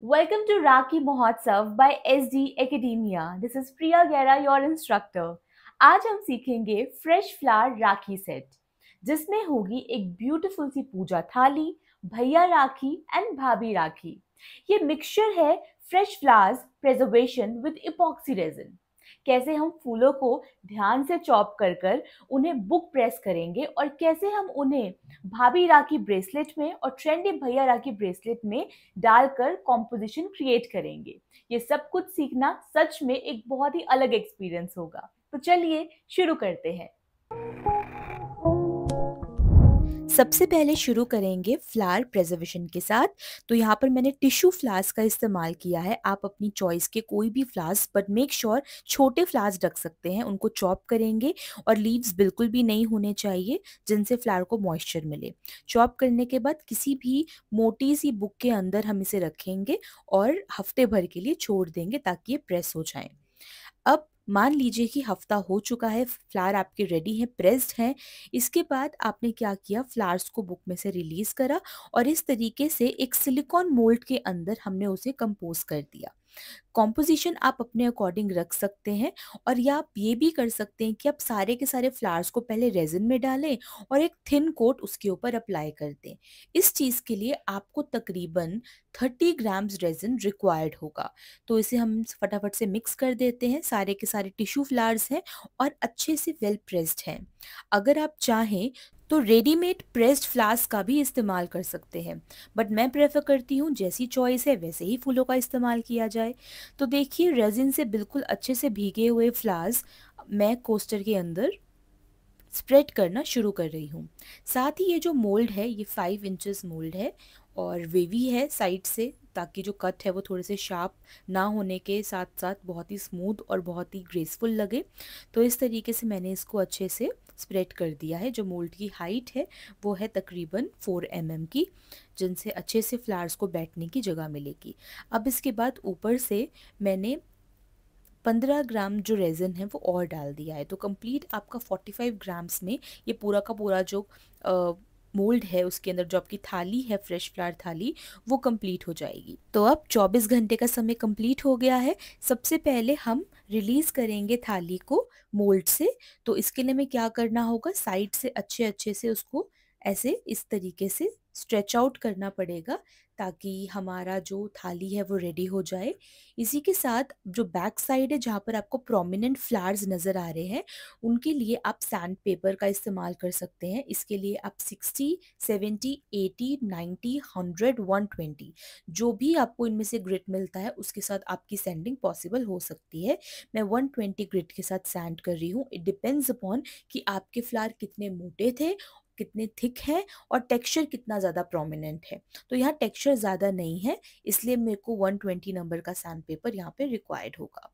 Welcome to Raki Mahotsav by SD Academia. This is Priya Gera, your instructor. आज हम सीखेंगे fresh flower राखी set जिसमें होगी एक ब्यूटीफुल सी पूजा थाली भैया राखी एंड भाभी राखी ये मिक्सचर है fresh flowers preservation with epoxy resin कैसे हम फूलों को ध्यान से चॉप कर कर उन्हें बुक प्रेस करेंगे और कैसे हम उन्हें भाभी राखी ब्रेसलेट में और ट्रेंडी भैया राखी ब्रेसलेट में डालकर कॉम्पोजिशन क्रिएट करेंगे ये सब कुछ सीखना सच में एक बहुत ही अलग एक्सपीरियंस होगा तो चलिए शुरू करते हैं सबसे पहले शुरू करेंगे फ्लावर प्रेजर्वेशन के साथ तो यहाँ पर मैंने टिश्यू फ्लास्क का इस्तेमाल किया है आप अपनी चॉइस के कोई भी फ्लास्क बट मेक श्योर छोटे फ्लास्क रख सकते हैं उनको चॉप करेंगे और लीव्स बिल्कुल भी नहीं होने चाहिए जिनसे फ्लावर को मॉइस्चर मिले चॉप करने के बाद किसी भी मोटी सी बुक के अंदर हम इसे रखेंगे और हफ्ते भर के लिए छोड़ देंगे ताकि ये प्रेस हो जाए अब मान लीजिए कि हफ्ता हो चुका है फ्लावर आपके रेडी है प्रेस्ड हैं इसके बाद आपने क्या किया फ्लावर्स को बुक में से रिलीज़ करा और इस तरीके से एक सिलिकॉन मोल्ड के अंदर हमने उसे कंपोज कर दिया कॉम्पोजिशन आप अपने अकॉर्डिंग रख सकते हैं और या आप ये भी कर सकते हैं कि आप सारे के सारे फ्लावर्स को पहले रेजिन में डालें और एक थिन कोट उसके ऊपर अप्लाई कर दें इस चीज़ के लिए आपको तकरीबन 30 ग्राम्स रेजिन रिक्वायर्ड होगा तो इसे हम फटाफट से मिक्स कर देते हैं सारे के सारे टिश्यू फ्लावर्स हैं और अच्छे से वेल प्रेस्ड हैं अगर आप चाहें तो रेडीमेड प्रेस्ड फ्लास्क का भी इस्तेमाल कर सकते हैं बट मैं प्रेफर करती हूँ जैसी चॉइस है वैसे ही फूलों का इस्तेमाल किया जाए तो देखिए रेजिन से बिल्कुल अच्छे से भीगे हुए फ्लास्क मैं कोस्टर के अंदर स्प्रेड करना शुरू कर रही हूँ साथ ही ये जो मोल्ड है ये फाइव इंचेस मोल्ड है और वेवी है साइड से ताकि जो कट है वो थोड़े से शार्प ना होने के साथ साथ बहुत ही स्मूथ और बहुत ही ग्रेसफुल लगे तो इस तरीके से मैंने इसको अच्छे से स्प्रेड कर दिया है जो मोल्ड की हाइट है वो है तकरीबन फोर एम mm की जिनसे अच्छे से फ्लावर्स को बैठने की जगह मिलेगी अब इसके बाद ऊपर से मैंने पंद्रह ग्राम जो रेजन है वो और डाल दिया है तो कंप्लीट आपका फोर्टी फाइव ग्राम्स में ये पूरा का पूरा जो आ, मोल्ड है उसके अंदर जो आपकी थाली है फ्रेश फ्लावर थाली वो कंप्लीट हो जाएगी तो अब 24 घंटे का समय कंप्लीट हो गया है सबसे पहले हम रिलीज़ करेंगे थाली को मोल्ड से तो इसके लिए हमें क्या करना होगा साइड से अच्छे अच्छे से उसको ऐसे इस तरीके से स्ट्रेच आउट करना पड़ेगा ताकि हमारा जो थाली है वो रेडी हो जाए इसी के साथ जो बैक साइड है जहाँ पर आपको प्रोमिनेंट फ्लावर्स नज़र आ रहे हैं उनके लिए आप सैंड पेपर का इस्तेमाल कर सकते हैं इसके लिए आप 60, 70, 80, 90, 100, 120 जो भी आपको इनमें से ग्रिट मिलता है उसके साथ आपकी सैंडिंग पॉसिबल हो सकती है मैं वन ट्वेंटी के साथ सैंड कर रही हूँ इट डिपेंड्स अपॉन कि आपके फ्लार कितने मोटे थे कितने थिक है और टेक्सचर कितना ज़्यादा प्रोमिनेंट है तो यहाँ टेक्सचर ज़्यादा नहीं है इसलिए मेरे को 120 नंबर का सैंड पेपर यहाँ पे रिक्वायर्ड होगा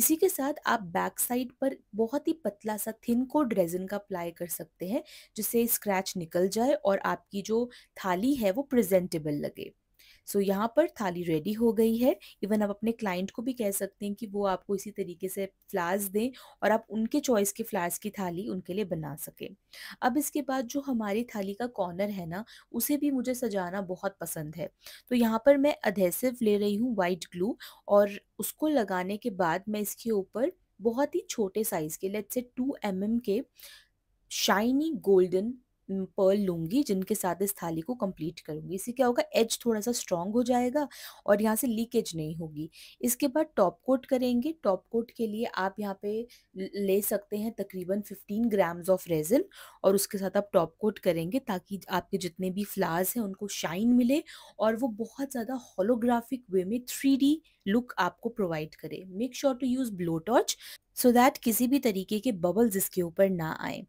इसी के साथ आप बैक साइड पर बहुत ही पतला सा थिन कोड रेजिन का अप्लाई कर सकते हैं जिससे स्क्रैच निकल जाए और आपकी जो थाली है वो प्रेजेंटेबल लगे सो so, यहाँ पर थाली रेडी हो गई है इवन आप अपने क्लाइंट को भी कह सकते हैं कि वो आपको इसी तरीके से फ्लास दें और आप उनके चॉइस के फ्लास की थाली उनके लिए बना सकें अब इसके बाद जो हमारी थाली का कॉर्नर है ना उसे भी मुझे सजाना बहुत पसंद है तो यहाँ पर मैं अधेसिव ले रही हूँ वाइट ग्लू और उसको लगाने के बाद मैं इसके ऊपर बहुत ही छोटे साइज़ के लेट से टू एम के शाइनी गोल्डन पर्ल लूँगी जिनके साथ इस थाली को कंप्लीट करूँगी इससे क्या होगा एज थोड़ा सा स्ट्रॉन्ग हो जाएगा और यहाँ से लीकेज नहीं होगी इसके बाद टॉप कोट करेंगे टॉप कोट के लिए आप यहाँ पे ले सकते हैं तकरीबन 15 ग्राम्स ऑफ रेजिन और उसके साथ आप टॉप कोट करेंगे ताकि आपके जितने भी फ्लावर्स हैं उनको शाइन मिले और वो बहुत ज़्यादा होलोग्राफिक वे में थ्री लुक आपको प्रोवाइड करे make sure to use blow torch so that किसी भी तरीके के बबल्स इसके ऊपर ना आए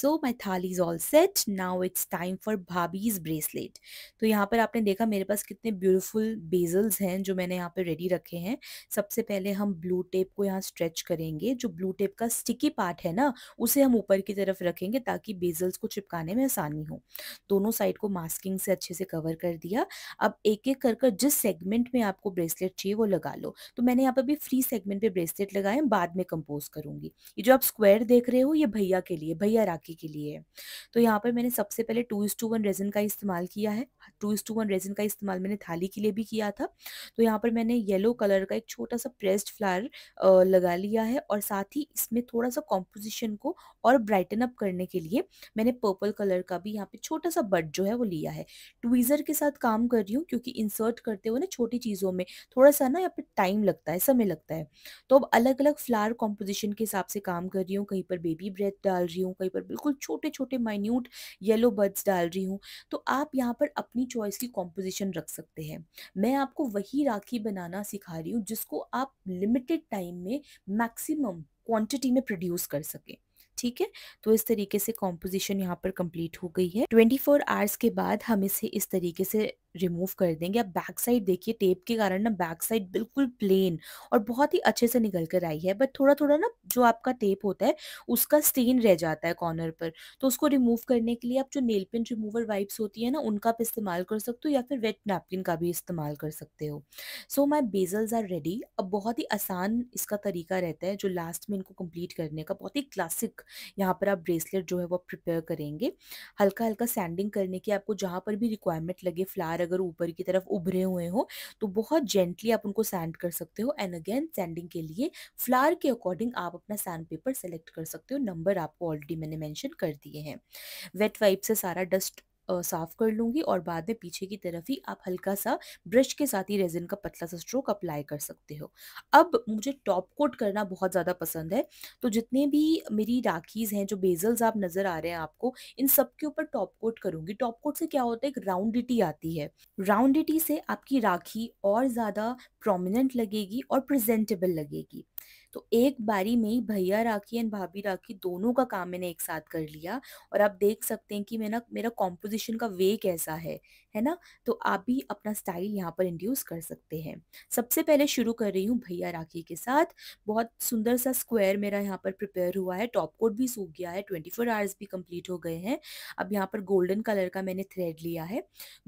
so my thali is all set now it's time for bhabhi's bracelet तो यहाँ पर आपने देखा मेरे पास कितने ब्यूटिफुल बेजल्स हैं जो मैंने यहाँ पर रेडी रखे हैं सबसे पहले हम ब्लू टेप को यहाँ स्ट्रेच करेंगे जो ब्लू टेप का स्टिकी पार्ट है ना उसे हम ऊपर की तरफ रखेंगे ताकि बेजल्स को चिपकाने में आसानी हो दोनों साइड को मास्किंग से अच्छे से कवर कर दिया अब एक एक कर कर जिस सेगमेंट में आपको ब्रेसलेट चाहिए वो लगा लगा लो तो मैंने यहाँ पर भी फ्री सेगमेंट पे ब्रेसलेट लगाए बाद में कंपोज करूंगी ये जो आप स्क्वायर देख रहे हो ये भैया के लिए भैया राखी के लिए है तो यहाँ पर मैंने सबसे पहले two is to one resin का इस्तेमाल किया है two is to one resin का इस्तेमाल मैंने थाली के लिए भी किया था तो यहाँ पर मैंने येलो कलर का एक छोटा सा प्रेस्ड फ्लावर लगा लिया है और साथ ही इसमें थोड़ा सा कॉम्पोजिशन को और ब्राइटन अप करने के लिए मैंने पर्पल कलर का भी यहाँ पे छोटा सा बट जो है वो लिया है ट्वीज़र के साथ काम कर रही हूँ क्योंकि इंसर्ट करते हुए ना छोटी चीज़ों में थोड़ा सा ना बट टाइम लगता है समय लगता है तो अब अलग अलग फ्लावर कॉम्पोजिशन के हिसाब से काम कर रही हूँ कहीं पर बेबी ब्रेथ डाल रही हूँ कहीं पर बिल्कुल छोटे छोटे माइन्यूट येलो बर्ड्स डाल रही हूँ तो आप यहाँ पर अपनी चॉइस की कॉम्पोजिशन रख सकते हैं मैं आपको वही राखी बनाना सिखा रही हूँ जिसको आप लिमिटेड टाइम में मैक्सिमम क्वांटिटी में प्रोड्यूस कर सकें ठीक है तो इस तरीके से कॉम्पोजिशन यहाँ पर कंप्लीट हो गई है 24 फोर आवर्स के बाद हम इसे इस तरीके से रिमूव कर देंगे आप बैक साइड देखिए टेप के कारण ना बैक साइड बिल्कुल प्लेन और बहुत ही अच्छे से निकल कर आई है बट थोड़ा थोड़ा ना जो आपका टेप होता है उसका स्टेन रह जाता है कॉर्नर पर तो उसको रिमूव करने के लिए आप जो नेल पेंट रिमूवर वाइप्स होती है ना उनका आप इस्तेमाल कर सकते हो या फिर वेट नैपकिन का भी इस्तेमाल कर सकते हो so my bezels are ready अब बहुत ही आसान इसका तरीका रहता है जो लास्ट में इनको कम्प्लीट करने का बहुत ही क्लासिक यहाँ पर आप ब्रेसलेट जो है वो प्रिपेयर करेंगे हल्का हल्का सैंडिंग करने की आपको जहाँ पर भी रिक्वायरमेंट लगे फ्लार अगर ऊपर की तरफ उभरे हुए हो तो बहुत जेंटली आप उनको सैंड कर सकते हो एंड अगेन सैंडिंग के लिए फ्लावर के अकॉर्डिंग आप अपना सैंड पेपर सेलेक्ट कर सकते हो नंबर आपको ऑलरेडी मैंने मैंशन कर दिए हैं वेट वाइप से सारा डस्ट साफ़ कर लूंगी और बाद में पीछे की तरफ ही आप हल्का सा ब्रश के साथ ही रेजिन का पतला सा स्ट्रोक अप्लाई कर सकते हो अब मुझे टॉप कोट करना बहुत ज़्यादा पसंद है तो जितने भी मेरी राखीज़ हैं जो बेजल्स आप नज़र आ रहे हैं आपको इन सब के ऊपर टॉप कोट करूंगी टॉप कोट से क्या होता है एक राउंडिटी आती है राउंडिटी से आपकी राखी और ज़्यादा प्रोमिनेंट लगेगी और प्रेजेंटेबल लगेगी तो एक बारी में ही भैया राखी एंड भाभी राखी दोनों का काम मैंने एक साथ कर लिया और आप देख सकते हैं कि ना मेरा कॉम्पोजिशन का वे कैसा है है ना तो आप भी अपना स्टाइल यहाँ पर इंड्यूस कर सकते हैं सबसे पहले शुरू कर रही हूँ भैया राखी के साथ बहुत सुंदर सा स्क्वायर मेरा यहाँ पर प्रिपेयर हुआ है टॉप कोट भी सूख गया है ट्वेंटी फोर आवर्स भी कंप्लीट हो गए हैं अब यहाँ पर गोल्डन कलर का मैंने थ्रेड लिया है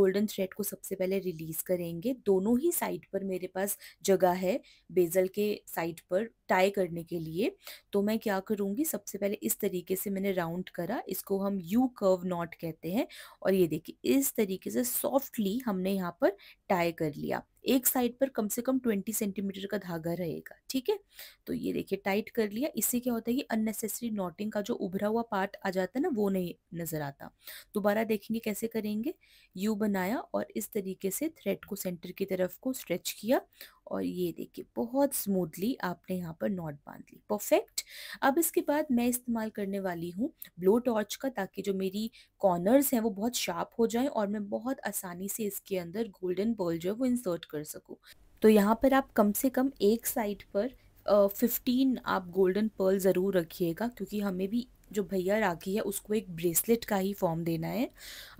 गोल्डन थ्रेड को सबसे पहले रिलीज करेंगे दोनों ही साइड पर मेरे पास जगह है बेजल के साइड पर टाई करने के लिए तो मैं क्या करूँगी सबसे पहले इस तरीके से मैंने राउंड करा इसको हम यू कर्व नॉट कहते हैं और ये देखिए इस तरीके से सॉफ्टली हमने यहाँ पर टाई कर लिया एक साइड पर कम से कम ट्वेंटी सेंटीमीटर का धागा रहेगा ठीक है तो ये देखिए टाइट कर लिया इससे क्या होता है कि अननेसेसरी नॉटिंग का जो उभरा हुआ पार्ट आ जाता है ना वो नहीं नज़र आता दोबारा देखेंगे कैसे करेंगे यू बनाया और इस तरीके से थ्रेड को सेंटर की तरफ को स्ट्रेच किया और ये देखिए बहुत स्मूथली आपने यहाँ पर नॉट बांध ली परफेक्ट अब इसके बाद मैं इस्तेमाल करने वाली हूँ ब्लो टॉर्च का ताकि जो मेरी कॉर्नर्स हैं वो बहुत शार्प हो जाएं और मैं बहुत आसानी से इसके अंदर गोल्डन बॉल जो है वो इंसर्ट कर सकूँ तो यहाँ पर आप कम से कम एक साइड पर फिफ्टीन uh, आप गोल्डन पर्ल ज़रूर रखिएगा क्योंकि हमें भी जो भैया राखी है उसको एक ब्रेसलेट का ही फॉर्म देना है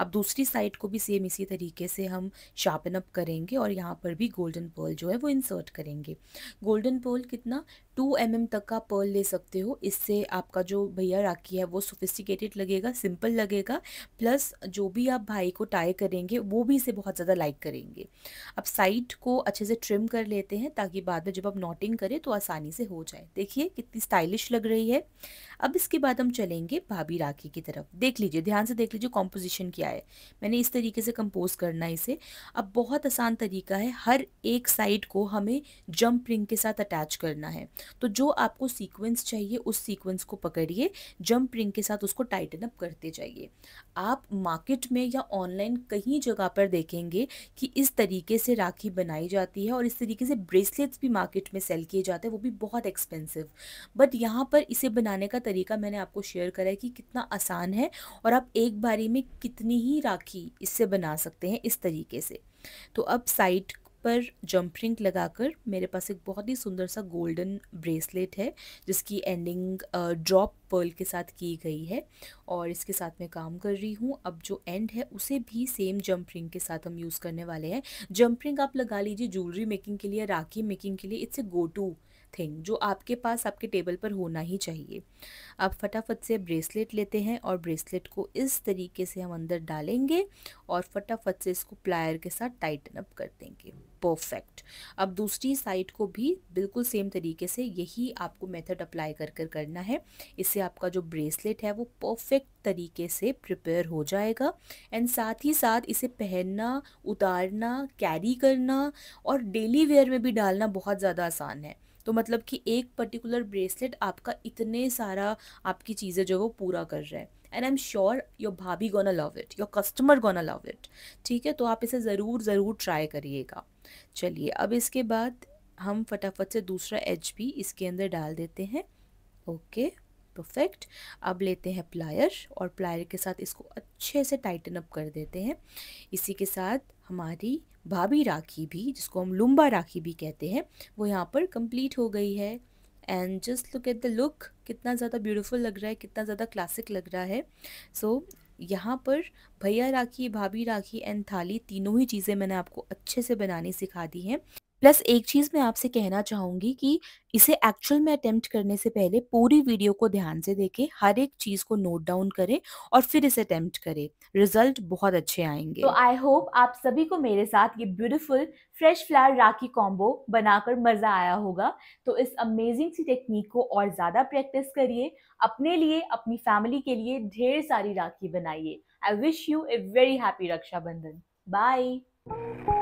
अब दूसरी साइड को भी सेम इसी तरीके से हम शार्पन अप करेंगे और यहाँ पर भी गोल्डन पर्ल जो है वो इंसर्ट करेंगे गोल्डन पर्ल कितना टू एम mm तक का पर्ल ले सकते हो इससे आपका जो भैया राखी है वो सोफिस्टिकेटेड लगेगा सिंपल लगेगा प्लस जो भी आप भाई को टाई करेंगे वो भी इसे बहुत ज़्यादा लाइक करेंगे अब साइड को अच्छे से ट्रिम कर लेते हैं ताकि बाद में जब आप नॉटिंग करें तो आसानी से हो जाए देखिए कितनी स्टाइलिश लग रही है अब इसके बाद हम चलेंगे भाभी राखी की तरफ देख लीजिए ध्यान से देख लीजिए कॉम्पोजिशन क्या है मैंने इस तरीके से कंपोज करना है इसे अब बहुत आसान तरीका है हर एक साइड को हमें जंप रिंग के साथ अटैच करना है तो जो आपको सीक्वेंस चाहिए उस सीक्वेंस को पकड़िए जंप रिंग के साथ उसको टाइटन अप करते जाइए आप मार्केट में या ऑनलाइन कहीं जगह पर देखेंगे कि इस तरीके से राखी बनाई जाती है और इस तरीके से ब्रेसलेट्स भी मार्केट में सेल किए जाते हैं वो भी बहुत एक्सपेंसिव बट यहाँ पर इसे बनाने का तरीका मैंने आपको शेयर करा है कि कितना आसान है और आप एक बारी में कितनी ही राखी इससे बना सकते हैं इस तरीके से तो अब साइड पर जंप रिंग लगाकर मेरे पास एक बहुत ही सुंदर सा गोल्डन ब्रेसलेट है जिसकी एंडिंग ड्रॉप पर्ल के साथ की गई है और इसके साथ मैं काम कर रही हूँ अब जो एंड है उसे भी सेम जंप रिंग के साथ हम यूज़ करने वाले हैं जंप रिंग आप लगा लीजिए ज्वेलरी मेकिंग के लिए राखी मेकिंग के लिए it's a go to thing जो आपके पास आपके टेबल पर होना ही चाहिए आप फटाफट से ब्रेसलेट लेते हैं और ब्रेसलेट को इस तरीके से हम अंदर डालेंगे और फटाफट से इसको प्लायर के साथ टाइटन अप कर देंगे परफेक्ट अब दूसरी साइड को भी बिल्कुल सेम तरीके से यही आपको मेथड अप्लाई कर कर करना है इससे आपका जो ब्रेसलेट है वो परफेक्ट तरीके से प्रिपेयर हो जाएगा एंड साथ ही साथ इसे पहनना उतारना कैरी करना और डेली वेयर में भी डालना बहुत ज़्यादा आसान है तो मतलब कि एक पर्टिकुलर ब्रेसलेट आपका इतने सारा आपकी चीज़ें जो वो पूरा कर रहा है and I am sure your bhabhi gonna love it your customer gonna love it ठीक है तो आप इसे ज़रूर ज़रूर ट्राई करिएगा चलिए अब इसके बाद हम फटाफट से दूसरा एच भी इसके अंदर डाल देते हैं ओके परफेक्ट अब लेते हैं प्लायर और प्लायर के साथ इसको अच्छे से टाइटन अप कर देते हैं इसी के साथ हमारी भाभी राखी भी जिसको हम लुम्बा राखी भी कहते हैं वो यहाँ पर कंप्लीट हो गई है and just look at the look कितना ज़्यादा ब्यूटीफुल लग रहा है कितना ज़्यादा क्लासिक लग रहा है सो so, यहाँ पर भैया राखी भाभी राखी एंड थाली तीनों ही चीज़ें मैंने आपको अच्छे से बनानी सिखा दी हैं प्लस एक चीज़ मैं आपसे कहना चाहूंगी कि इसे एक्चुअल में अटेम्प्ट करने से पहले पूरी वीडियो को ध्यान से देखें हर एक चीज़ को नोट डाउन करें और फिर इसे अटेम्प्ट करें रिजल्ट बहुत अच्छे आएंगे तो आई होप आप सभी को मेरे साथ ये beautiful fresh flower rakhi combo बनाकर मज़ा आया होगा तो इस अमेजिंग सी टेक्निक को और ज़्यादा प्रैक्टिस करिए अपने लिए अपनी फैमिली के लिए ढेर सारी राखी बनाइए I wish you a very happy Raksha Bandhan bye